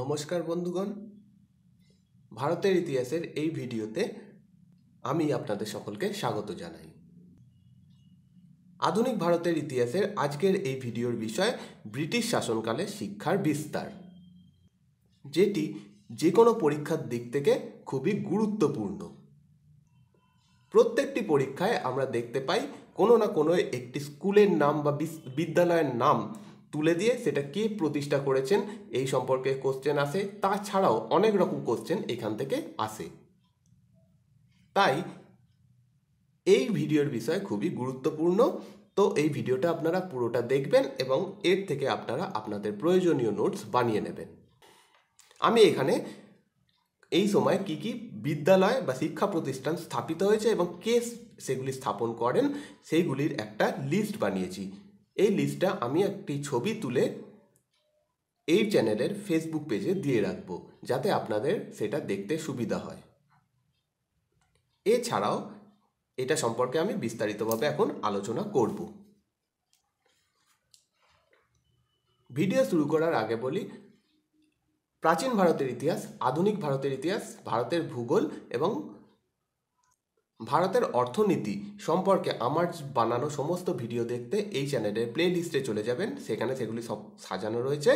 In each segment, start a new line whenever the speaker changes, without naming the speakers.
নমস্কার বন্ধুগণ ভারতের ইতিহাসের এই ভিডিওতে আমি আপনাদের সকলকে স্বাগত জানাই আধুনিক ভারতের ইতিহাসের আজকের এই ভিডিওর বিষয় ব্রিটিশ শাসনকালে শিক্ষার বিস্তার যেটি যে কোনো পরীক্ষার দিক থেকে খুবই গুরুত্বপূর্ণ প্রত্যেকটি পরীক্ষায় আমরা দেখতে পাই কোনো না কোনো একটি স্কুলের নাম বা বিদ্যালয়ের নাম তুলে দিয়ে সেটা কে প্রতিষ্ঠা করেছেন এই সম্পর্কে কোশ্চেন আসে তাছাড়াও অনেক রকম কোশ্চেন এখান থেকে আসে তাই এই ভিডিওর বিষয় খুবই গুরুত্বপূর্ণ তো এই ভিডিওটা আপনারা পুরোটা দেখবেন এবং এর থেকে আপনারা আপনাদের প্রয়োজনীয় নোটস বানিয়ে নেবেন আমি এখানে এই সময় কি কি বিদ্যালয় বা শিক্ষা প্রতিষ্ঠান স্থাপিত হয়েছে এবং কে সেগুলি স্থাপন করেন সেইগুলির একটা লিস্ট বানিয়েছি এই লিস্টটা আমি একটি ছবি তুলে এই চ্যানেলের ফেসবুক পেজে দিয়ে রাখব যাতে আপনাদের সেটা দেখতে সুবিধা হয় এছাড়াও এটা সম্পর্কে আমি বিস্তারিতভাবে এখন আলোচনা করব ভিডিও শুরু করার আগে বলি প্রাচীন ভারতের ইতিহাস আধুনিক ভারতের ইতিহাস ভারতের ভূগোল এবং ভারতের অর্থনীতি সম্পর্কে আমার বানানো সমস্ত ভিডিও দেখতে এই চ্যানেলের প্লে লিস্টে চলে যাবেন সেখানে সেগুলি সব সাজানো রয়েছে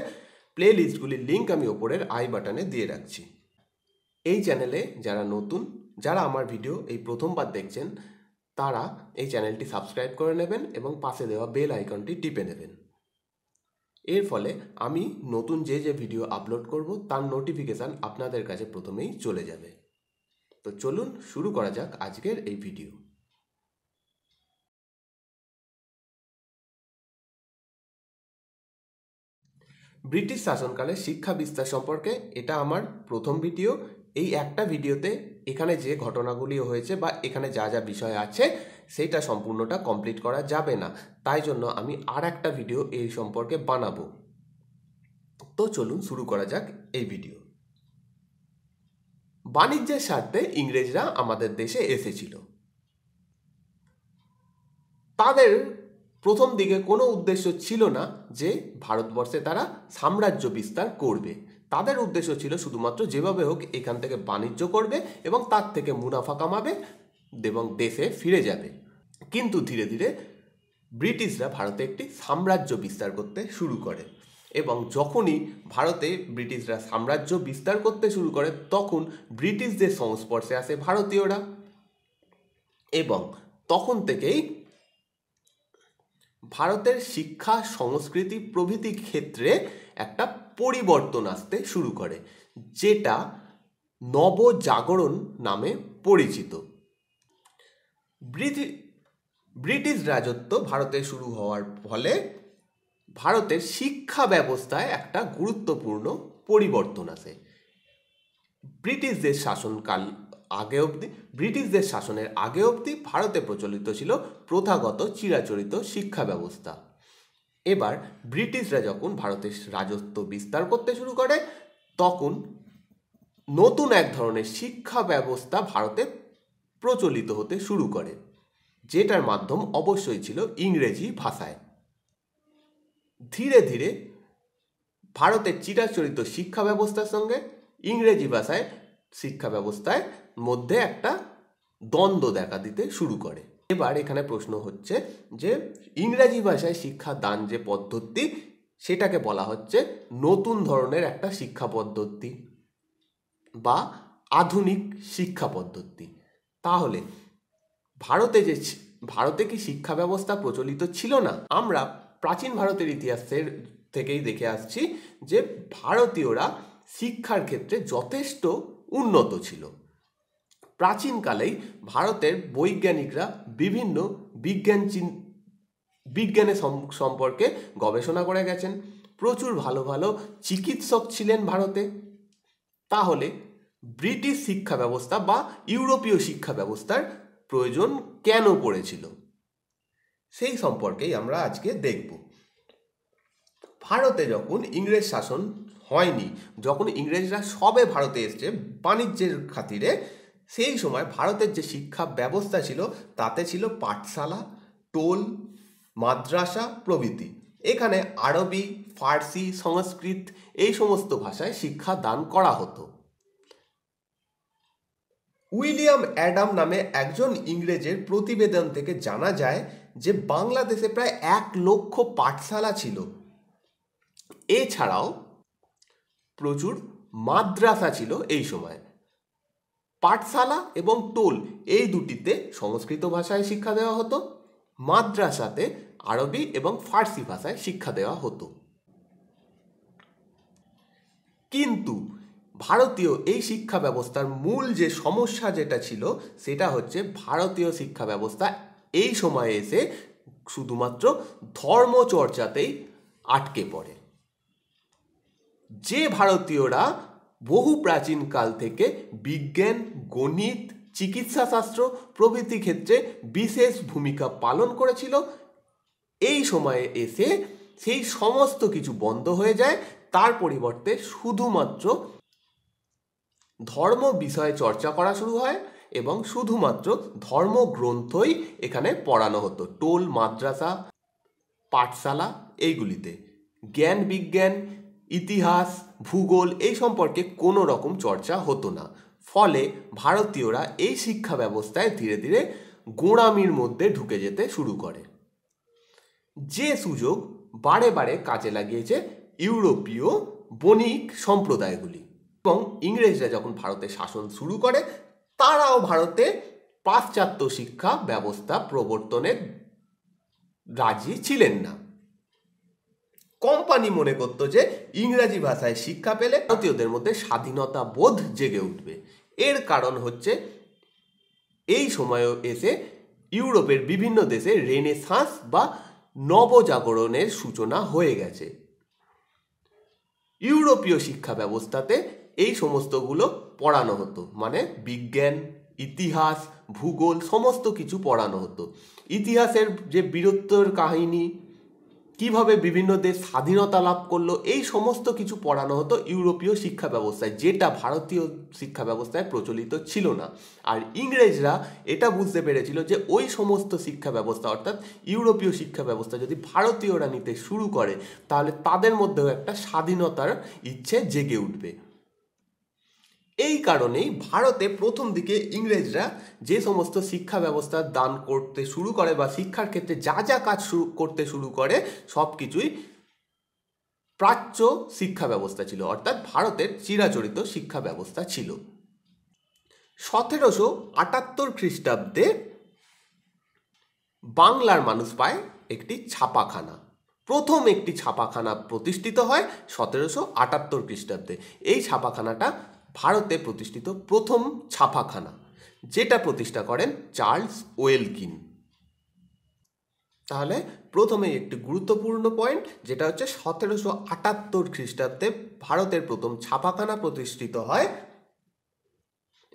প্লে লিস্টগুলির লিঙ্ক আমি ওপরের আই বাটনে দিয়ে রাখছি এই চ্যানেলে যারা নতুন যারা আমার ভিডিও এই প্রথমবার দেখছেন তারা এই চ্যানেলটি সাবস্ক্রাইব করে নেবেন এবং পাশে দেওয়া বেল আইকনটি টিপে নেবেন এর ফলে আমি নতুন যে যে ভিডিও আপলোড করব তার নোটিফিকেশান আপনাদের কাছে প্রথমেই চলে যাবে তো চলুন শুরু করা যাক আজকের এই ভিডিও ব্রিটিশ শাসনকালে শিক্ষা বিস্তার সম্পর্কে এটা আমার প্রথম ভিডিও এই একটা ভিডিওতে এখানে যে ঘটনাগুলি হয়েছে বা এখানে যা যা বিষয় আছে সেইটা সম্পূর্ণটা কমপ্লিট করা যাবে না তাই জন্য আমি আর একটা ভিডিও এই সম্পর্কে বানাবো তো চলুন শুরু করা যাক এই ভিডিও বাণিজ্যের স্বার্থে ইংরেজরা আমাদের দেশে এসেছিল তাদের প্রথম দিকে কোনো উদ্দেশ্য ছিল না যে ভারতবর্ষে তারা সাম্রাজ্য বিস্তার করবে তাদের উদ্দেশ্য ছিল শুধুমাত্র যেভাবে হোক এখান থেকে বাণিজ্য করবে এবং তার থেকে মুনাফা কামাবে এবং দেশে ফিরে যাবে কিন্তু ধীরে ধীরে ব্রিটিশরা ভারতে একটি সাম্রাজ্য বিস্তার করতে শুরু করে এবং যখনই ভারতে ব্রিটিশরা সাম্রাজ্য বিস্তার করতে শুরু করে তখন ব্রিটিশদের সংস্পর্শে আসে ভারতীয়রা এবং তখন থেকেই ভারতের শিক্ষা সংস্কৃতি প্রভৃতি ক্ষেত্রে একটা পরিবর্তন আসতে শুরু করে যেটা নবজাগরণ নামে পরিচিত ব্রিটিশ ব্রিটিশ রাজত্ব ভারতে শুরু হওয়ার ফলে ভারতের শিক্ষা ব্যবস্থায় একটা গুরুত্বপূর্ণ পরিবর্তন আছে ব্রিটিশদের শাসনকাল আগে অবধি ব্রিটিশদের শাসনের আগে অবধি ভারতে প্রচলিত ছিল প্রথাগত চিরাচরিত শিক্ষা ব্যবস্থা এবার ব্রিটিশরা যখন ভারতের রাজত্ব বিস্তার করতে শুরু করে তখন নতুন এক ধরনের শিক্ষা ব্যবস্থা ভারতে প্রচলিত হতে শুরু করে যেটার মাধ্যম অবশ্যই ছিল ইংরেজি ভাষায় ধীরে ধীরে ভারতের চিরাচরিত শিক্ষা ব্যবস্থার সঙ্গে ইংরেজি ভাষায় শিক্ষা ব্যবস্থায় মধ্যে একটা দ্বন্দ্ব দেখা দিতে শুরু করে এবার এখানে প্রশ্ন হচ্ছে যে ইংরেজি ভাষায় শিক্ষা দান যে পদ্ধতি সেটাকে বলা হচ্ছে নতুন ধরনের একটা শিক্ষা পদ্ধতি বা আধুনিক শিক্ষা পদ্ধতি তাহলে ভারতে যে ভারতে কি শিক্ষা ব্যবস্থা প্রচলিত ছিল না আমরা প্রাচীন ভারতের ইতিহাসের থেকেই দেখে আসছি যে ভারতীয়রা শিক্ষার ক্ষেত্রে যথেষ্ট উন্নত ছিল প্রাচীনকালেই ভারতের বৈজ্ঞানিকরা বিভিন্ন বিজ্ঞান চিন বিজ্ঞানে সম্পর্কে গবেষণা করে গেছেন প্রচুর ভালো ভালো চিকিৎসক ছিলেন ভারতে তাহলে ব্রিটিশ শিক্ষা ব্যবস্থা বা ইউরোপীয় শিক্ষা ব্যবস্থার প্রয়োজন কেন পড়েছিল সেই সম্পর্কেই আমরা আজকে দেখব ভারতে যখন ইংরেজ শাসন হয়নি যখন ইংরেজরা সবে ভারতে এসছে বাণিজ্যের খাতিরে সেই সময় ভারতের যে শিক্ষা ব্যবস্থা ছিল তাতে ছিল পাঠশালা টোল মাদ্রাসা প্রভৃতি এখানে আরবি ফার্সি সংস্কৃত এই সমস্ত ভাষায় শিক্ষা দান করা হতো উইলিয়াম অ্যাডাম নামে একজন ইংরেজের প্রতিবেদন থেকে জানা যায় যে বাংলাদেশে প্রায় এক লক্ষ পাঠশালা ছিল এছাড়াও প্রচুর মাদ্রাসা ছিল এই সময় পাঠশালা এবং টোল এই দুটিতে সংস্কৃত ভাষায় শিক্ষা দেওয়া হতো মাদ্রাসাতে আরবি এবং ফার্সি ভাষায় শিক্ষা দেওয়া হতো কিন্তু ভারতীয় এই শিক্ষা ব্যবস্থার মূল যে সমস্যা যেটা ছিল সেটা হচ্ছে ভারতীয় শিক্ষা ব্যবস্থা এই সময়ে এসে শুধুমাত্র ধর্মচর্চাতেই আটকে পড়ে যে ভারতীয়রা বহু প্রাচীনকাল থেকে বিজ্ঞান গণিত চিকিৎসাশাস্ত্র প্রভৃতি ক্ষেত্রে বিশেষ ভূমিকা পালন করেছিল এই সময়ে এসে সেই সমস্ত কিছু বন্ধ হয়ে যায় তার পরিবর্তে শুধুমাত্র ধর্ম বিষয়ে চর্চা করা শুরু হয় এবং শুধুমাত্র ধর্মগ্রন্থই এখানে পড়ানো হতো টোল মাদ্রাসা পাঠশালা এইগুলিতে জ্ঞান বিজ্ঞান ইতিহাস ভূগোল এই সম্পর্কে কোনো রকম চর্চা হতো না ফলে ভারতীয়রা এই শিক্ষা ব্যবস্থায় ধীরে ধীরে গোঁড়ামির মধ্যে ঢুকে যেতে শুরু করে যে সুযোগ বারে বারে কাজে লাগিয়েছে ইউরোপীয় বণিক সম্প্রদায়গুলি এবং ইংরেজরা যখন ভারতে শাসন শুরু করে তারাও ভারতে পাশ্চাত্য শিক্ষা ব্যবস্থা প্রবর্তনের রাজি ছিলেন না কোম্পানি মনে করতো যে ইংরাজি ভাষায় শিক্ষা পেলে ভারতীয়দের মধ্যে স্বাধীনতা বোধ জেগে উঠবে এর কারণ হচ্ছে এই সময়ও এসে ইউরোপের বিভিন্ন দেশে রেনেসাঁস বা নবজাগরণের সূচনা হয়ে গেছে ইউরোপীয় শিক্ষা ব্যবস্থাতে এই সমস্তগুলো পড়ানো হতো মানে বিজ্ঞান ইতিহাস ভূগোল সমস্ত কিছু পড়ানো হতো ইতিহাসের যে বীরত্বর কাহিনী কিভাবে বিভিন্ন দেশ স্বাধীনতা লাভ করলো এই সমস্ত কিছু পড়ানো হতো ইউরোপীয় শিক্ষা ব্যবস্থায় যেটা ভারতীয় শিক্ষা ব্যবস্থায় প্রচলিত ছিল না আর ইংরেজরা এটা বুঝতে পেরেছিল যে ওই সমস্ত শিক্ষা ব্যবস্থা অর্থাৎ ইউরোপীয় শিক্ষা ব্যবস্থা যদি ভারতীয়রা নিতে শুরু করে তাহলে তাদের মধ্যেও একটা স্বাধীনতার ইচ্ছে জেগে উঠবে এই কারণেই ভারতে প্রথম দিকে ইংরেজরা যে সমস্ত শিক্ষা ব্যবস্থা দান করতে শুরু করে বা শিক্ষার ক্ষেত্রে যা যা কাজ শুরু করতে শুরু করে সব কিছুই প্রাচ্য শিক্ষা ব্যবস্থা ছিল অর্থাৎ ভারতের চিরাচরিত শিক্ষা ব্যবস্থা ছিল সতেরোশো আটাত্তর খ্রিস্টাব্দে বাংলার মানুষ পায় একটি ছাপাখানা প্রথম একটি ছাপাখানা প্রতিষ্ঠিত হয় সতেরোশো আটাত্তর খ্রিস্টাব্দে এই ছাপাখানাটা ভারতে প্রতিষ্ঠিত প্রথম ছাপাখানা যেটা প্রতিষ্ঠা করেন চার্লস ওয়েলকিন তাহলে প্রথমে একটি গুরুত্বপূর্ণ পয়েন্ট যেটা হচ্ছে সতেরোশো আটাত্তর খ্রিস্টাব্দে ভারতের প্রথম ছাপাখানা প্রতিষ্ঠিত হয়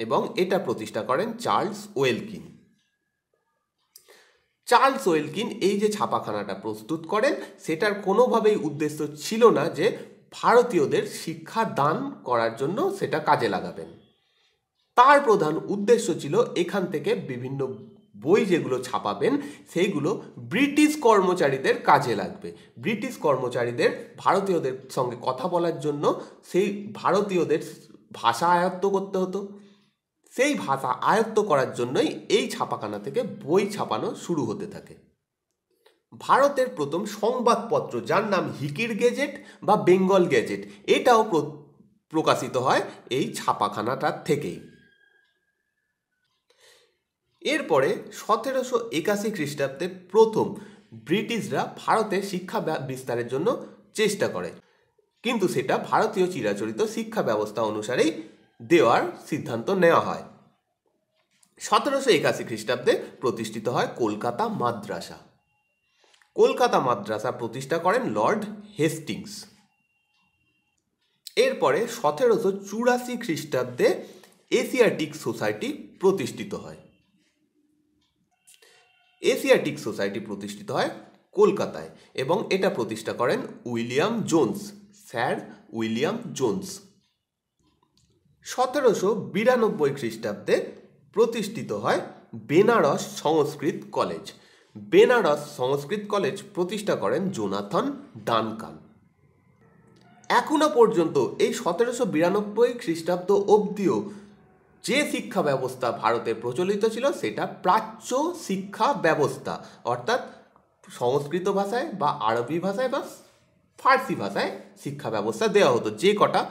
এবং এটা প্রতিষ্ঠা করেন চার্লস ওয়েলকিন চার্লস ওয়েলকিন এই যে ছাপাখানাটা প্রস্তুত করেন সেটার কোনোভাবেই উদ্দেশ্য ছিল না যে ভারতীয়দের শিক্ষা দান করার জন্য সেটা কাজে লাগাবেন তার প্রধান উদ্দেশ্য ছিল এখান থেকে বিভিন্ন বই যেগুলো ছাপাবেন সেইগুলো ব্রিটিশ কর্মচারীদের কাজে লাগবে ব্রিটিশ কর্মচারীদের ভারতীয়দের সঙ্গে কথা বলার জন্য সেই ভারতীয়দের ভাষা আয়ত্ত করতে হতো সেই ভাষা আয়ত্ত করার জন্যই এই ছাপাখানা থেকে বই ছাপানো শুরু হতে থাকে ভারতের প্রথম সংবাদপত্র যার নাম হিকির গেজেট বা বেঙ্গল গেজেট এটাও প্রকাশিত হয় এই ছাপাখানাটার থেকেই এরপরে সতেরোশো একাশি খ্রিস্টাব্দে প্রথম ব্রিটিশরা ভারতের শিক্ষা বিস্তারের জন্য চেষ্টা করে কিন্তু সেটা ভারতীয় চিরাচরিত শিক্ষা ব্যবস্থা অনুসারেই দেওয়ার সিদ্ধান্ত নেওয়া হয় সতেরোশো একাশি খ্রিস্টাব্দে প্রতিষ্ঠিত হয় কলকাতা মাদ্রাসা কলকাতা মাদ্রাসা প্রতিষ্ঠা করেন লর্ড হেস্টিংস এরপরে সতেরোশো চুরাশি খ্রিস্টাব্দে এশিয়াটিক সোসাইটি প্রতিষ্ঠিত হয় এশিয়াটিক সোসাইটি প্রতিষ্ঠিত হয় কলকাতায় এবং এটা প্রতিষ্ঠা করেন William Jones sir William Jones সতেরোশো বিরানব্বই খ্রিস্টাব্দে প্রতিষ্ঠিত হয় বেনারস সংস্কৃত কলেজ বেনারস সংস্কৃত কলেজ প্রতিষ্ঠা করেন জোনাথন ডানকান এখনো পর্যন্ত এই সতেরোশো বিরানব্বই খ্রিস্টাব্দ অবধিও যে শিক্ষা ব্যবস্থা ভারতে প্রচলিত ছিল সেটা প্রাচ্য শিক্ষা ব্যবস্থা অর্থাৎ সংস্কৃত ভাষায় বা আরবি ভাষায় বা ফার্সি ভাষায় শিক্ষা ব্যবস্থা দেওয়া হতো যে কটা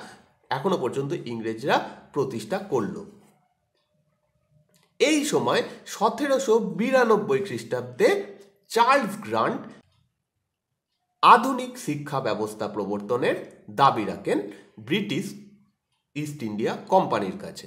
এখনো পর্যন্ত ইংরেজরা প্রতিষ্ঠা করলো এই সময় সতেরোশো বিরানব্বই খ্রিস্টাব্দে চার্লস গ্রান্ট আধুনিক শিক্ষা ব্যবস্থা প্রবর্তনের দাবি রাখেন ব্রিটিশ ইস্ট ইন্ডিয়া কোম্পানির কাছে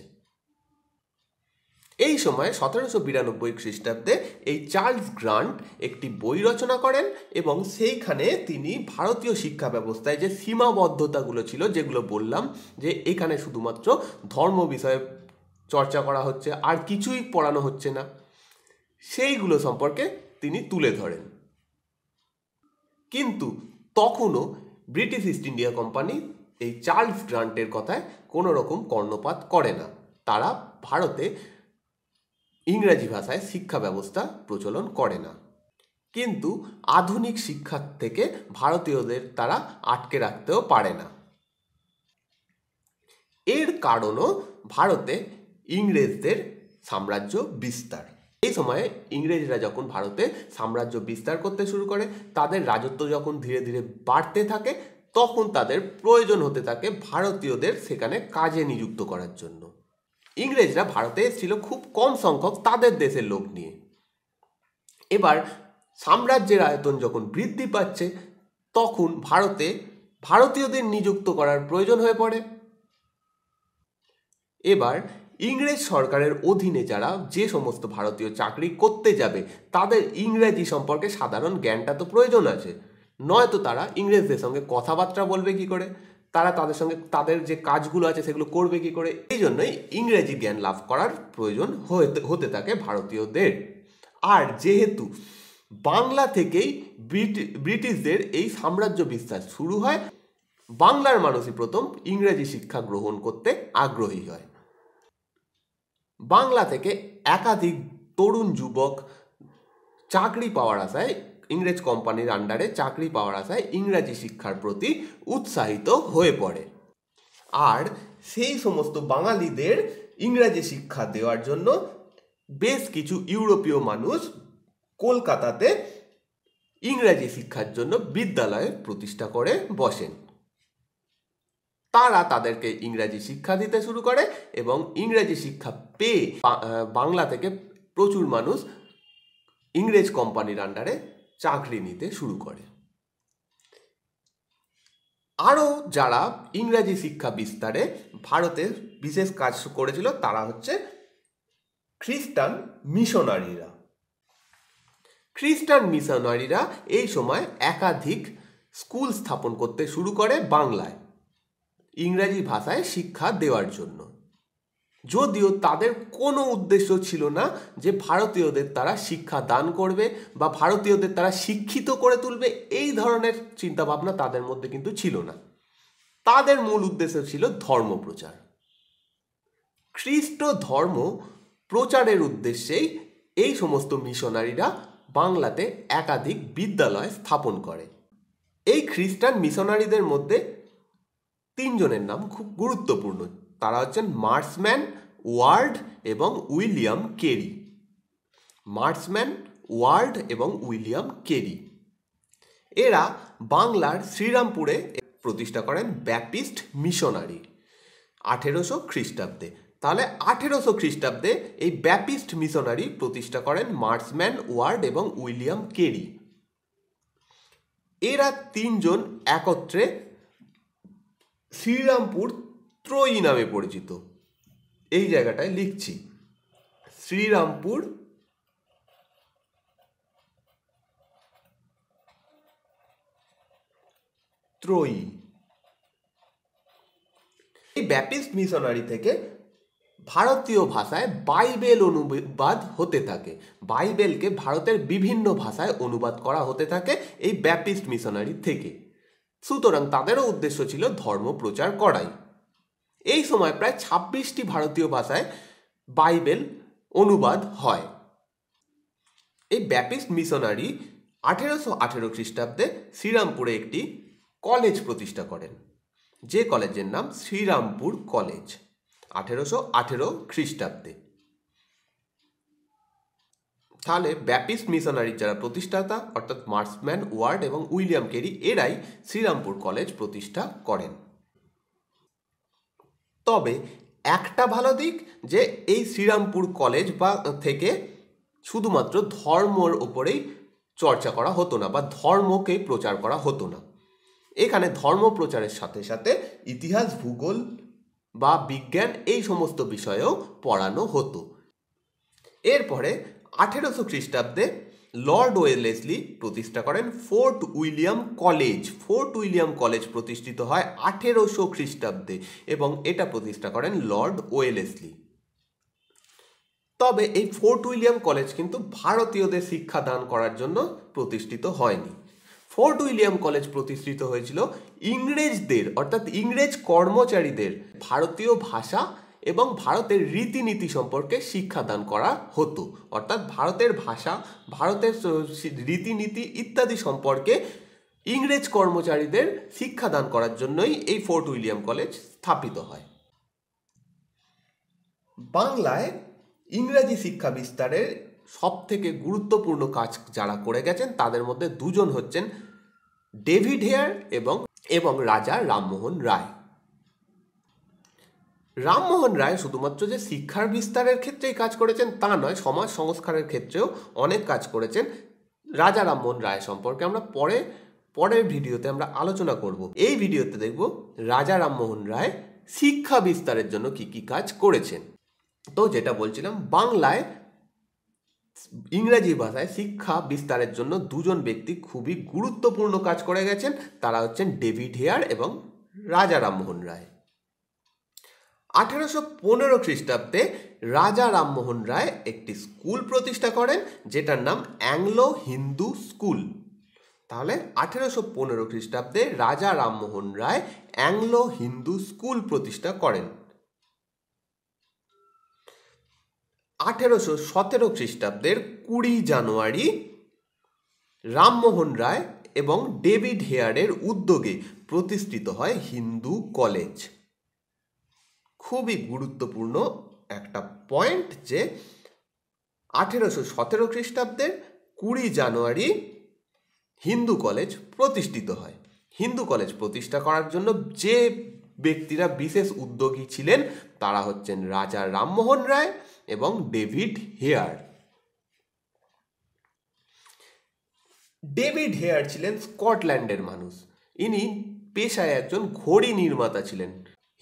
এই সময় সতেরোশো বিরানব্বই খ্রিস্টাব্দে এই চার্লস গ্রান্ট একটি বই রচনা করেন এবং সেইখানে তিনি ভারতীয় শিক্ষা ব্যবস্থায় যে সীমাবদ্ধতাগুলো ছিল যেগুলো বললাম যে এখানে শুধুমাত্র ধর্ম বিষয়ে চর্চা করা হচ্ছে আর কিছুই পড়ানো হচ্ছে না সেইগুলো সম্পর্কে তিনি তুলে ধরেন কিন্তু তখনও ব্রিটিশ ইস্ট ইন্ডিয়া কোম্পানি এই চার্লস গ্রান্টের কথায় কোনো রকম কর্ণপাত করে না তারা ভারতে ইংরাজি ভাষায় শিক্ষা ব্যবস্থা প্রচলন করে না কিন্তু আধুনিক শিক্ষার থেকে ভারতীয়দের তারা আটকে রাখতেও পারে না এর কারণও ভারতে ইংরেজদের সাম্রাজ্য বিস্তার এই সময়ে ইংরেজরা যখন ভারতে সাম্রাজ্য বিস্তার করতে শুরু করে তাদের রাজত্ব যখন ধীরে ধীরে বাড়তে থাকে তখন তাদের প্রয়োজন হতে থাকে ভারতীয়দের সেখানে কাজে নিযুক্ত করার জন্য ইংরেজরা ভারতে এসেছিল খুব কম সংখ্যক তাদের দেশের লোক নিয়ে এবার সাম্রাজ্যের আয়তন যখন বৃদ্ধি পাচ্ছে তখন ভারতে ভারতীয়দের নিযুক্ত করার প্রয়োজন হয়ে পড়ে এবার ইংরেজ সরকারের অধীনে যারা যে সমস্ত ভারতীয় চাকরি করতে যাবে তাদের ইংরেজি সম্পর্কে সাধারণ জ্ঞানটা তো প্রয়োজন আছে নয়তো তারা ইংরেজদের সঙ্গে কথাবার্তা বলবে কি করে তারা তাদের সঙ্গে তাদের যে কাজগুলো আছে সেগুলো করবে কি করে এই জন্যই ইংরেজি জ্ঞান লাভ করার প্রয়োজন হতে থাকে ভারতীয়দের আর যেহেতু বাংলা থেকেই ব্রিটিশদের এই সাম্রাজ্য বিস্তার শুরু হয় বাংলার মানুষই প্রথম ইংরেজি শিক্ষা গ্রহণ করতে আগ্রহী হয় বাংলা থেকে একাধিক তরুণ যুবক চাকরি পাওয়ার আশায় ইংরেজ কোম্পানির আন্ডারে চাকরি পাওয়ার আশায় ইংরাজি শিক্ষার প্রতি উৎসাহিত হয়ে পড়ে আর সেই সমস্ত বাঙালিদের ইংরাজি শিক্ষা দেওয়ার জন্য বেশ কিছু ইউরোপীয় মানুষ কলকাতাতে ইংরাজি শিক্ষার জন্য বিদ্যালয় প্রতিষ্ঠা করে বসেন তারা তাদেরকে ইংরাজি শিক্ষা দিতে শুরু করে এবং ইংরেজি শিক্ষা পেয়ে বাংলা থেকে প্রচুর মানুষ ইংরেজ কোম্পানির আন্ডারে চাকরি নিতে শুরু করে আরও যারা ইংরাজি শিক্ষা বিস্তারে ভারতের বিশেষ কাজ করেছিল তারা হচ্ছে খ্রিস্টান মিশনারিরা খ্রিস্টান মিশনারিরা এই সময় একাধিক স্কুল স্থাপন করতে শুরু করে বাংলায় ইংরাজি ভাষায় শিক্ষা দেওয়ার জন্য যদিও তাদের কোনো উদ্দেশ্য ছিল না যে ভারতীয়দের তারা শিক্ষা দান করবে বা ভারতীয়দের তারা শিক্ষিত করে তুলবে এই ধরনের চিন্তাভাবনা তাদের মধ্যে কিন্তু ছিল না তাদের মূল উদ্দেশ্য ছিল ধর্ম প্রচার খ্রিস্ট ধর্ম প্রচারের উদ্দেশ্যেই এই সমস্ত মিশনারিরা বাংলাতে একাধিক বিদ্যালয় স্থাপন করে এই খ্রিস্টান মিশনারিদের মধ্যে তিনজনের নাম খুব গুরুত্বপূর্ণ তারা হচ্ছেন মার্সম্যান ওয়ার্ড এবং উইলিয়াম কেরি মার্সম্যান ওয়ার্ড এবং উইলিয়াম কেরি এরা বাংলার শ্রীরামপুরে প্রতিষ্ঠা করেন ব্যাপিস্ট মিশনারি আঠেরোশো খ্রিস্টাব্দে তাহলে আঠেরোশো খ্রিস্টাব্দে এই ব্যাপিস্ট মিশনারি প্রতিষ্ঠা করেন মার্সম্যান ওয়ার্ড এবং উইলিয়াম কেরি এরা তিনজন একত্রে শ্রীরামপুর ত্রয়ী নামে পরিচিত এই জায়গাটায় লিখছি শ্রীরামপুর ত্রয়ী এই ব্যাপিস্ট মিশনারি থেকে ভারতীয় ভাষায় বাইবেল অনুবাদ হতে থাকে বাইবেলকে ভারতের বিভিন্ন ভাষায় অনুবাদ করা হতে থাকে এই ব্যাপিস্ট মিশনারি থেকে সুতরাং তাদেরও উদ্দেশ্য ছিল ধর্ম প্রচার করাই এই সময় প্রায় ছাব্বিশটি ভারতীয় ভাষায় বাইবেল অনুবাদ হয় এই ব্যাপিস্ট মিশনারি আঠেরোশো আঠেরো খ্রিস্টাব্দে শ্রীরামপুরে একটি কলেজ প্রতিষ্ঠা করেন যে কলেজের নাম শ্রীরামপুর কলেজ আঠেরোশো আঠেরো খ্রিস্টাব্দে সালে ব্যাপিস্ট মিশনারির যারা প্রতিষ্ঠাতা অর্থাৎ মার্সম্যান ওয়ার্ড এবং উইলিয়াম কেরি এরাই শ্রীরামপুর কলেজ প্রতিষ্ঠা করেন তবে একটা ভালো দিক যে এই শ্রীরামপুর কলেজ বা থেকে শুধুমাত্র ধর্মর ওপরেই চর্চা করা হতো না বা ধর্মকে প্রচার করা হতো না এখানে ধর্ম প্রচারের সাথে সাথে ইতিহাস ভূগোল বা বিজ্ঞান এই সমস্ত বিষয়েও পড়ানো হতো এরপরে আঠেরোশো খ্রিস্টাব্দে লর্ড ওয়েলেসলি প্রতিষ্ঠা করেন Fort William college Fort William college প্রতিষ্ঠিত হয় আঠেরোশো খ্রিস্টাব্দে এবং এটা প্রতিষ্ঠা করেন লর্ড ওয়েলেসলি তবে এই ফোর্ট উইলিয়াম কলেজ কিন্তু ভারতীয়দের শিক্ষা দান করার জন্য প্রতিষ্ঠিত হয়নি ফোর্ট উইলিয়াম কলেজ প্রতিষ্ঠিত হয়েছিল ইংরেজদের অর্থাৎ ইংরেজ কর্মচারীদের ভারতীয় ভাষা এবং ভারতের রীতিনীতি সম্পর্কে শিক্ষাদান করা হতো অর্থাৎ ভারতের ভাষা ভারতের রীতিনীতি ইত্যাদি সম্পর্কে ইংরেজ কর্মচারীদের শিক্ষাদান করার জন্যই এই ফোর্ট উইলিয়াম কলেজ স্থাপিত হয় বাংলায় ইংরাজি শিক্ষা বিস্তারের সব থেকে গুরুত্বপূর্ণ কাজ যারা করে গেছেন তাদের মধ্যে দুজন হচ্ছেন ডেভিড হেয়ার এবং এবং রাজা রামমোহন রায় রামমোহন রায় শুধুমাত্র যে শিক্ষার বিস্তারের ক্ষেত্রেই কাজ করেছেন তা নয় সমাজ সংস্কারের ক্ষেত্রেও অনেক কাজ করেছেন রাজা রামমোহন রায় সম্পর্কে আমরা পরে পরের ভিডিওতে আমরা আলোচনা করব এই ভিডিওতে দেখব রাজা রামমোহন রায় শিক্ষা বিস্তারের জন্য কি কি কাজ করেছেন তো যেটা বলছিলাম বাংলায় ইংরাজি ভাষায় শিক্ষা বিস্তারের জন্য দুজন ব্যক্তি খুবই গুরুত্বপূর্ণ কাজ করে গেছেন তারা হচ্ছেন ডেভিড হেয়ার এবং রাজা রামমোহন রায় আঠেরোশো পনেরো খ্রিস্টাব্দে রাজা রামমোহন রায় একটি স্কুল প্রতিষ্ঠা করেন যেটার নাম অ্যাংলো হিন্দু স্কুল তাহলে আঠেরোশো পনেরো খ্রিস্টাব্দে রাজা রামমোহন রায় অ্যাংলো হিন্দু স্কুল প্রতিষ্ঠা করেন আঠেরোশো সতেরো খ্রিস্টাব্দের কুড়ি জানুয়ারি রামমোহন রায় এবং ডেভিড হেয়ারের উদ্যোগে প্রতিষ্ঠিত হয় হিন্দু কলেজ খুবই গুরুত্বপূর্ণ একটা পয়েন্ট যে আঠেরোশো সতেরো খ্রিস্টাব্দের কুড়ি জানুয়ারি হিন্দু কলেজ প্রতিষ্ঠিত হয় হিন্দু কলেজ প্রতিষ্ঠা করার জন্য যে ব্যক্তিরা বিশেষ উদ্যোগী ছিলেন তারা হচ্ছেন রাজা রামমোহন রায় এবং ডেভিড হেয়ার ডেভিড হেয়ার ছিলেন স্কটল্যান্ডের মানুষ ইনি পেশায় একজন ঘড়ি নির্মাতা ছিলেন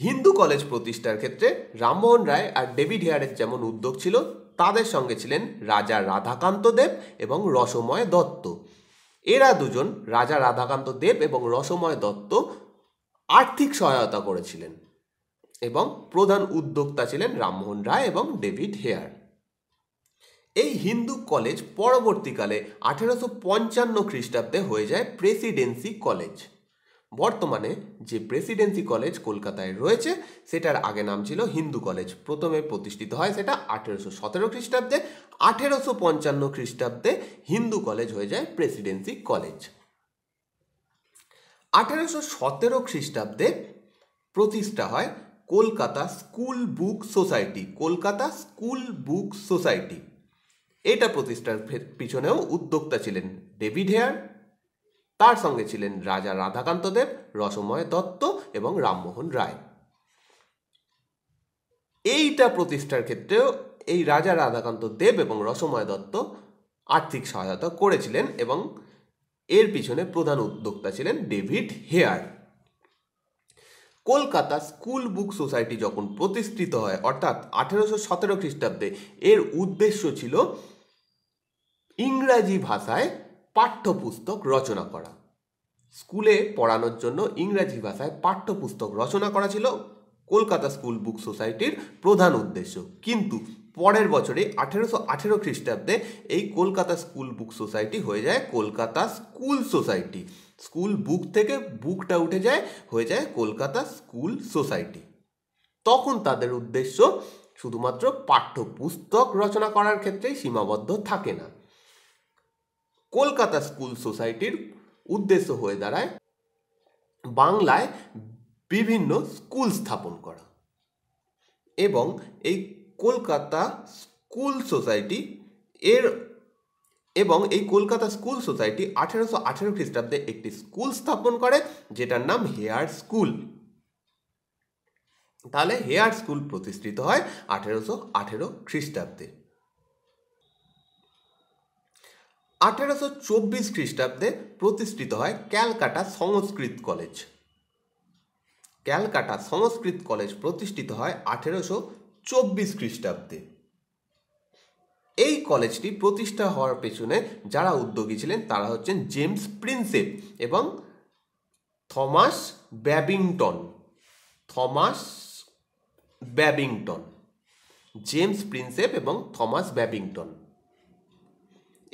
হিন্দু কলেজ প্রতিষ্ঠার ক্ষেত্রে রামমোহন রায় আর ডেভিড হেয়ারের যেমন উদ্যোগ ছিল তাদের সঙ্গে ছিলেন রাজা রাধাকান্ত দেব এবং রসময় দত্ত এরা দুজন রাজা রাধাকান্ত দেব এবং রসময় দত্ত আর্থিক সহায়তা করেছিলেন এবং প্রধান উদ্যোক্তা ছিলেন রামমোহন রায় এবং ডেভিড হেয়ার এই হিন্দু কলেজ পরবর্তীকালে আঠেরোশো পঞ্চান্ন খ্রিস্টাব্দে হয়ে যায় প্রেসিডেন্সি কলেজ বর্তমানে যে প্রেসিডেন্সি কলেজ কলকাতায় রয়েছে সেটার আগে নাম ছিল হিন্দু কলেজ প্রথমে প্রতিষ্ঠিত হয় সেটা আঠেরোশো সতেরো খ্রিস্টাব্দে আঠেরোশো পঞ্চান্ন খ্রিস্টাব্দে হিন্দু কলেজ হয়ে যায় প্রেসিডেন্সি কলেজ আঠেরোশো সতেরো খ্রিস্টাব্দে প্রতিষ্ঠা হয় Kolkata school book society Kolkata school book society এটা প্রতিষ্ঠার পিছনেও উদ্যোক্তা ছিলেন ডেভিড হেয়ার তার সঙ্গে ছিলেন রাজা রাধাকান্ত দেব রসময় দত্ত এবং রামমোহন রায় এইটা প্রতিষ্ঠার ক্ষেত্রেও এই রাজা রাধাকান্ত দেব এবং রসময় দত্ত আর্থিক সহায়তা করেছিলেন এবং এর পিছনে প্রধান উদ্যোক্তা ছিলেন David Hare Kolkata school book society যখন প্রতিষ্ঠিত হয় অর্থাৎ আঠেরোশো সতেরো খ্রিস্টাব্দে এর উদ্দেশ্য ছিল ইংরাজি ভাষায় পাঠ্যপুস্তক রচনা করা স্কুলে পড়ানোর জন্য ইংরাজি ভাষায় পাঠ্যপুস্তক রচনা করা ছিল কলকাতা স্কুল বুক সোসাইটির প্রধান উদ্দেশ্য কিন্তু পরের বছরে আঠেরোশো আঠেরো খ্রিস্টাব্দে এই কলকাতা স্কুল বুক সোসাইটি হয়ে যায় Kolkata school society school book থেকে বুকটা উঠে যায় হয়ে যায় কলকাতা স্কুল সোসাইটি তখন তাদের উদ্দেশ্য শুধুমাত্র পাঠ্যপুস্তক রচনা করার ক্ষেত্রেই সীমাবদ্ধ থাকে না কলকাতা স্কুল সোসাইটির উদ্দেশ্য হয়ে দাঁড়ায় বাংলায় বিভিন্ন স্কুল স্থাপন করা এবং এই কলকাতা স্কুল সোসাইটি এর এবং এই কলকাতা স্কুল সোসাইটি আঠেরোশো আঠেরো খ্রিস্টাব্দে একটি স্কুল স্থাপন করে যেটার নাম হেয়ার স্কুল তাহলে হেয়ার স্কুল প্রতিষ্ঠিত হয় আঠেরোশো আঠেরো খ্রিস্টাব্দে আঠেরোশো চব্বিশ খ্রিস্টাব্দে প্রতিষ্ঠিত হয় Calcutta Sanskrit college Calcutta Sanskrit college প্রতিষ্ঠিত হয় আঠেরোশো চব্বিশ খ্রিস্টাব্দে এই কলেজটি প্রতিষ্ঠা হওয়ার পেছনে যারা উদ্যোগী ছিলেন তারা হচ্ছেন জেমস প্রিন্সেপ এবং Thomas Babington Thomas Babington James Prinsep এবং থমাস ব্যাবিংটন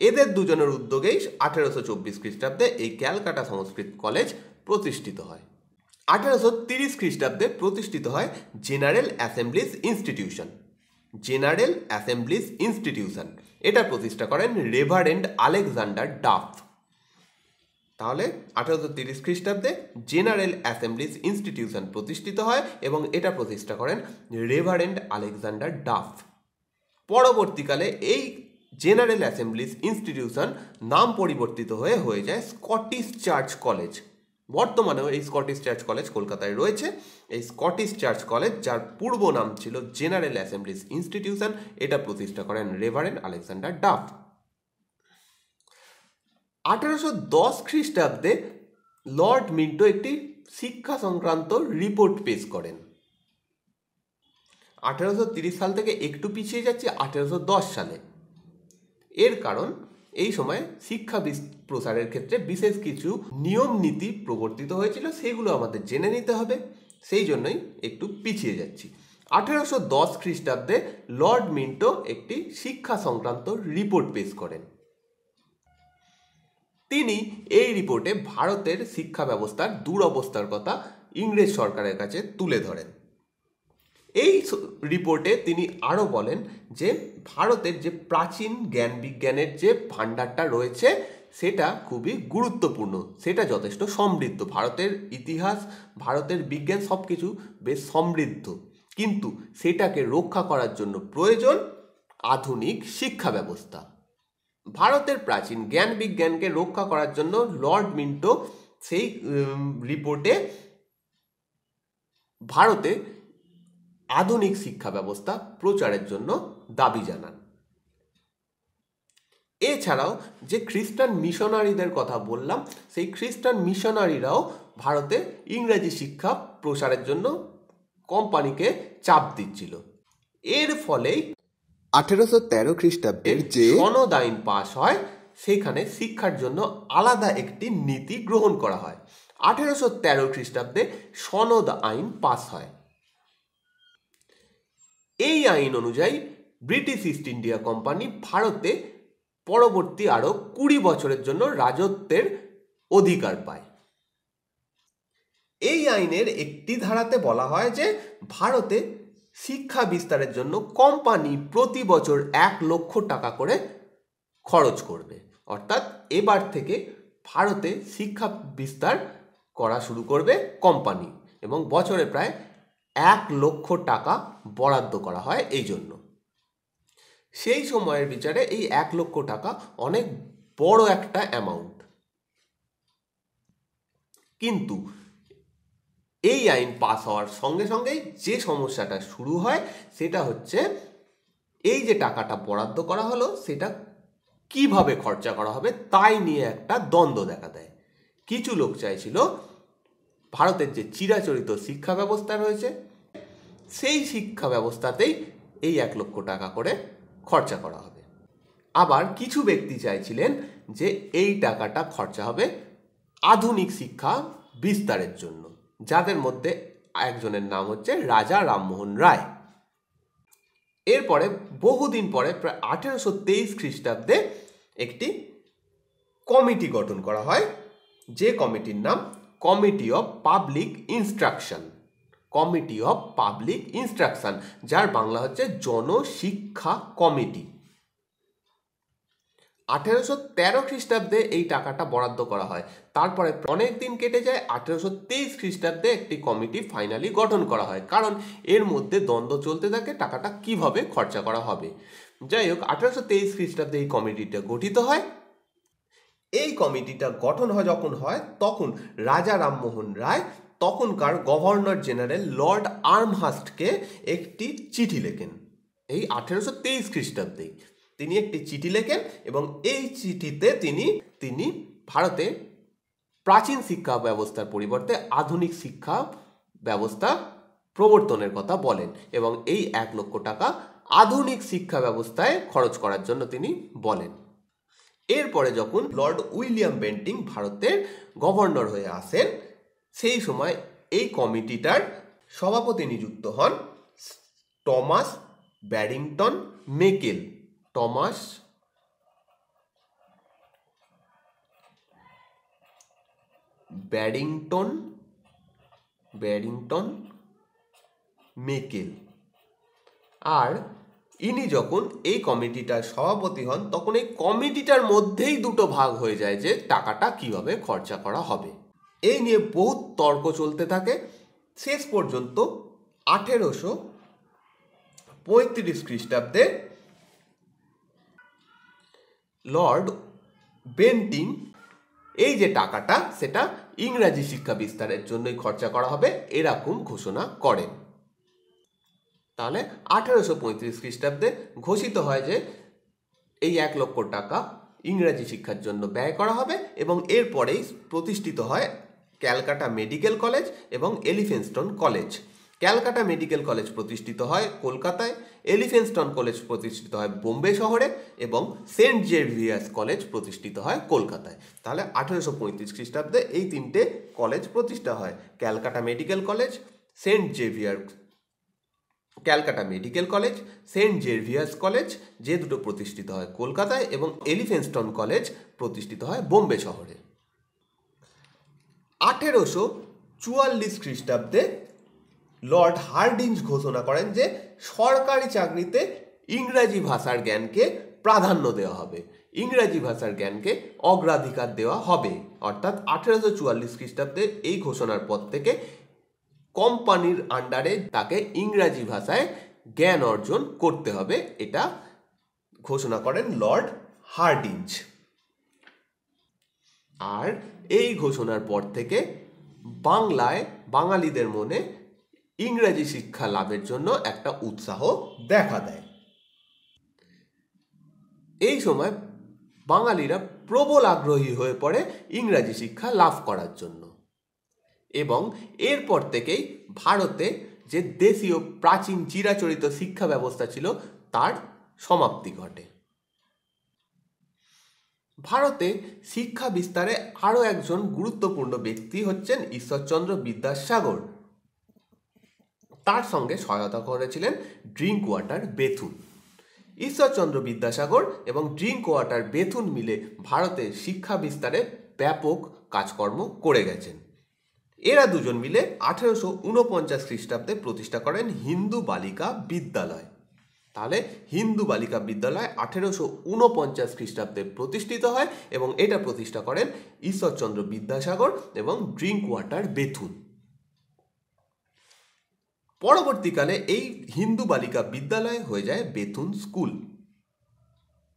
এদের দুজনের উদ্যোগেই আঠেরোশো চব্বিশ খ্রিস্টাব্দে এই ক্যালকাটা সংস্কৃত কলেজ প্রতিষ্ঠিত হয় আঠেরোশো তিরিশ খ্রিস্টাব্দে প্রতিষ্ঠিত হয় General Assemblies Institution General Assemblies Institution এটা প্রতিষ্ঠা করেন রেভারেন্ড আলেকজান্ডার ডাফ তাহলে আঠারোশো তিরিশ খ্রিস্টাব্দে জেনারেল অ্যাসেম্বলিজ ইনস্টিটিউশন প্রতিষ্ঠিত হয় এবং এটা প্রতিষ্ঠা করেন রেভারেন্ড আলেকজান্ডার ডাফ পরবর্তীকালে এই জেনারেল অ্যাসেম্বলিস ইনস্টিটিউশন নাম পরিবর্তিত হয়ে হয়ে যায় স্কটিশ চার্চ কলেজ বর্তমানেও এই স্কটিশ চার্চ কলেজ কলকাতায় রয়েছে এই স্কটিশ চার্চ কলেজ যার পূর্ব নাম ছিল জেনারেল অ্যাসেম্বলিস ইনস্টিটিউশন এটা প্রতিষ্ঠা করেন রেভারেন্ড আলেকজান্ডার ডাফ আঠেরোশো দশ খ্রিস্টাব্দে লর্ড মিন্টো একটি শিক্ষা সংক্রান্ত রিপোর্ট পেশ করেন আঠেরোশো সাল থেকে একটু পিছিয়ে যাচ্ছে আঠেরোশো সালে এর কারণ এই সময় শিক্ষা প্রসারের ক্ষেত্রে বিশেষ কিছু নিয়ম নীতি প্রবর্তিত হয়েছিল সেগুলো আমাদের জেনে নিতে হবে সেই জন্যই একটু পিছিয়ে যাচ্ছি আঠেরোশো দশ খ্রিস্টাব্দে লর্ড মিন্টো একটি শিক্ষা সংক্রান্ত রিপোর্ট পেশ করেন তিনি এই রিপোর্টে ভারতের শিক্ষা ব্যবস্থার দুরবস্থার কথা ইংরেজ সরকারের কাছে তুলে ধরেন এই রিপোর্টে তিনি আরও বলেন যে ভারতের যে প্রাচীন জ্ঞান বিজ্ঞানের যে ভাণ্ডারটা রয়েছে সেটা খুবই গুরুত্বপূর্ণ সেটা যথেষ্ট সমৃদ্ধ ভারতের ইতিহাস ভারতের বিজ্ঞান সব কিছু বেশ সমৃদ্ধ কিন্তু সেটাকে রক্ষা করার জন্য প্রয়োজন আধুনিক শিক্ষা ব্যবস্থা ভারতের প্রাচীন জ্ঞান বিজ্ঞানকে রক্ষা করার জন্য লর্ড মিন্টো সেই রিপোর্টে ভারতে আধুনিক শিক্ষা ব্যবস্থা প্রচারের জন্য দাবি জানান এছাড়াও যে খ্রিস্টান মিশনারিদের কথা বললাম সেই খ্রিস্টান মিশনারিরাও ভারতে ইংরেজি শিক্ষা প্রসারের জন্য কোম্পানিকে চাপ দিচ্ছিল এর ফলেই আঠেরোশো তেরো খ্রিস্টাব্দের যে সনদ আইন পাশ হয় সেখানে শিক্ষার জন্য আলাদা একটি নীতি গ্রহণ করা হয় আঠেরোশো তেরো খ্রিস্টাব্দে সনদ আইন পাস হয় এই আইন অনুযায়ী ব্রিটিশ ইস্ট ইন্ডিয়া কোম্পানি ভারতে পরবর্তী আরও কুড়ি বছরের জন্য রাজত্বের অধিকার পায় এই আইনের একটি ধারাতে বলা হয় যে ভারতে শিক্ষা বিস্তারের জন্য কোম্পানি প্রতি বছর এক লক্ষ টাকা করে খরচ করবে অর্থাৎ এবার থেকে ভারতে শিক্ষা বিস্তার করা শুরু করবে কোম্পানি এবং বছরে প্রায় এক লক্ষ টাকা বরাদ্দ করা হয় এই জন্য সেই সময়ের বিচারে এই এক লক্ষ টাকা অনেক বড় একটা অ্যামাউন্ট কিন্তু এই আইন পাস হওয়ার সঙ্গে সঙ্গেই যে সমস্যাটা শুরু হয় সেটা হচ্ছে এই যে টাকাটা বরাদ্দ করা হলো সেটা কিভাবে খরচা করা হবে তাই নিয়ে একটা দ্বন্দ্ব দেখা দেয় কিছু লোক চাইছিল ভারতের যে চিরাচরিত শিক্ষা ব্যবস্থা রয়েছে সেই শিক্ষা ব্যবস্থাতেই এই এক লক্ষ টাকা করে খরচা করা হবে আবার কিছু ব্যক্তি চাইছিলেন যে এই টাকাটা খরচা হবে আধুনিক শিক্ষা বিস্তারের জন্য যাদের মধ্যে একজনের নাম হচ্ছে রাজা রামমোহন রায় এরপরে বহুদিন পরে প্রায় আঠেরোশো তেইশ খ্রিস্টাব্দে একটি কমিটি গঠন করা হয় যে কমিটির নাম Committee of Public Instruction Committee of Public Instruction যার বাংলা হচ্ছে জনশিক্ষা কমিটি আঠেরোশো তেরো খ্রিস্টাব্দে এই টাকাটা বরাদ্দ করা হয় তারপরে অনেক দিন কেটে যায় আঠেরোশো তেইশ খ্রিস্টাব্দে একটি কমিটি ফাইনালি গঠন করা হয় কারণ এর মধ্যে দ্বন্দ্ব চলতে থাকে টাকাটা কিভাবে খরচা করা হবে যাই হোক আঠেরোশো তেইশ খ্রিস্টাব্দে এই কমিটিটা গঠিত হয় এই কমিটিটা গঠন হয় যখন হয় তখন রাজা রামমোহন রায় তখনকার গভর্নর জেনারেল লর্ড আর্মহাস্টকে একটি চিঠি লেখেন এই আঠেরোশো তেইশ খ্রিস্টাব্দেই তিনি একটি চিঠি লেখেন এবং এই চিঠিতে তিনি তিনি ভারতে প্রাচীন শিক্ষা ব্যবস্থার পরিবর্তে আধুনিক শিক্ষা ব্যবস্থা প্রবর্তনের কথা বলেন এবং এই এক লক্ষ টাকা আধুনিক শিক্ষা ব্যবস্থায় খরচ করার জন্য তিনি বলেন এরপরে যখন লর্ড উইলিয়াম বেন্টিং ভারতের গভর্নর হয়ে আসেন সেই সময় এই কমিটিটার সভাপতি নিযুক্ত হন টমাস ব্যারিংটন মেকেল টমাস ব্যারিংটন ব্যারিংটন মেকেল আর ইনি যখন এই কমিটিটার সভাপতি হন তখন এই কমিটিটার মধ্যেই দুটো ভাগ হয়ে যায় যে টাকাটা কিভাবে খরচা করা হবে এই নিয়ে বহুত তর্ক চলতে থাকে শেষ পর্যন্ত আঠেরোশো পঁয়ত্রিশ খ্রিস্টাব্দে লর্ড বেন্টিং এই যে টাকাটা সেটা ইংরাজি শিক্ষা বিস্তারের জন্যই খরচা করা হবে এরকম ঘোষণা করেন তাহলে আঠেরোশো পঁয়ত্রিশ খ্রিস্টাব্দে ঘোষিত হয় যে এই এক লক্ষ টাকা ইংরাজি শিক্ষার জন্য ব্যয় করা হবে এবং এরপরেই প্রতিষ্ঠিত হয় ক্যালকাটা মেডিকেল কলেজ এবং Elphinstone college Calcutta medical college প্রতিষ্ঠিত হয় কলকাতায় এলিফেন্সটন কলেজ প্রতিষ্ঠিত হয় বোম্বে শহরে এবং সেন্ট জেভিয়ার্স কলেজ প্রতিষ্ঠিত হয় কলকাতায় তাহলে আঠেরোশো পঁয়ত্রিশ খ্রিস্টাব্দে এই তিনটে কলেজ প্রতিষ্ঠা হয় Calcutta medical college Saint Xavier Calcutta medical college Saint Xavier's college যে দুটো প্রতিষ্ঠিত হয় কলকাতায় এবং এলিফেন্সটন কলেজ প্রতিষ্ঠিত হয় বোম্বে শহরে আঠেরোশো চুয়াল্লিশ খ্রিস্টাব্দে লর্ড হার্ডিঞ্জ ঘোষণা করেন যে সরকারি চাকরিতে ইংরাজি ভাষার জ্ঞানকে প্রাধান্য দেওয়া হবে ইংরাজি ভাষার জ্ঞানকে অগ্রাধিকার দেওয়া হবে অর্থাৎ আঠেরোশো চুয়াল্লিশ খ্রিস্টাব্দে এই ঘোষণার পর থেকে কোম্পানির আন্ডারে তাকে ইংরাজি ভাষায় জ্ঞান অর্জন করতে হবে এটা ঘোষণা করেন লর্ড হার্ডিঞ্জ আর এই ঘোষণার পর থেকে বাংলায় বাঙালিদের মনে ইংরাজি শিক্ষা লাভের জন্য একটা উৎসাহ দেখা দেয় এই সময় বাঙালিরা প্রবল আগ্রহী হয়ে পড়ে ইংরাজি শিক্ষা লাভ করার জন্য এবং এরপর থেকেই ভারতে যে দেশীয় প্রাচীন চিরাচরিত শিক্ষা ব্যবস্থা ছিল তার সমাপ্তি ঘটে ভারতে শিক্ষা বিস্তারে আরও একজন গুরুত্বপূর্ণ ব্যক্তি হচ্ছেন ঈশ্বরচন্দ্র বিদ্যাসাগর তার সঙ্গে সহায়তা করেছিলেন Drinkwater Bethune Ishwarchandra Vidyasagar এবং ড্রিঙ্ক ওয়াটার বেথুন মিলে ভারতের শিক্ষা বিস্তারে ব্যাপক কাজকর্ম করে গেছেন এরা দুজন মিলে আঠেরোশো উনপঞ্চাশ খ্রিস্টাব্দে প্রতিষ্ঠা করেন হিন্দু বালিকা বিদ্যালয় তাহলে হিন্দু বালিকা বিদ্যালয় আঠেরোশো উনপঞ্চাশ খ্রিস্টাব্দে প্রতিষ্ঠিত হয় এবং এটা প্রতিষ্ঠা করেন ঈশ্বরচন্দ্র বিদ্যাসাগর এবং ড্রিঙ্ক ওয়াটার বেথুন পরবর্তীকালে এই হিন্দু বালিকা বিদ্যালয় হয়ে যায় বেথুন স্কুল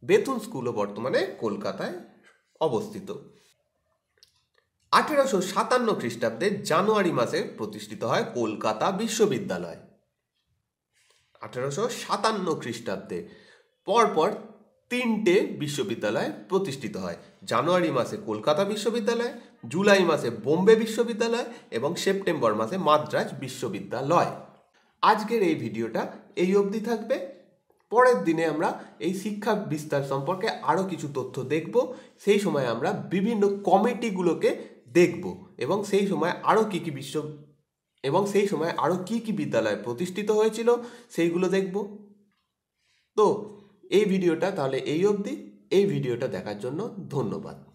বেথুন স্কুলও বর্তমানে কলকাতায় অবস্থিত আঠেরোশো সাতান্ন খ্রিস্টাব্দে জানুয়ারি মাসে প্রতিষ্ঠিত হয় কলকাতা বিশ্ববিদ্যালয় আঠেরোশো সাতান্ন খ্রিস্টাব্দে পরপর তিনটে বিশ্ববিদ্যালয় প্রতিষ্ঠিত হয় জানুয়ারি মাসে কলকাতা বিশ্ববিদ্যালয় জুলাই মাসে বোম্বে বিশ্ববিদ্যালয় এবং সেপ্টেম্বর মাসে মাদ্রাজ বিশ্ববিদ্যালয় আজকের এই ভিডিওটা এই অবধি থাকবে পরের দিনে আমরা এই শিক্ষা বিস্তার সম্পর্কে আরও কিছু তথ্য দেখব সেই সময় আমরা বিভিন্ন কমিটিগুলোকে দেখব এবং সেই সময় আরও কী কী বিশ্ব এবং সেই সময় আরও কী কী বিদ্যালয় প্রতিষ্ঠিত হয়েছিল সেইগুলো দেখব তো এই ভিডিওটা তাহলে এই অবধি এই ভিডিওটা দেখার জন্য ধন্যবাদ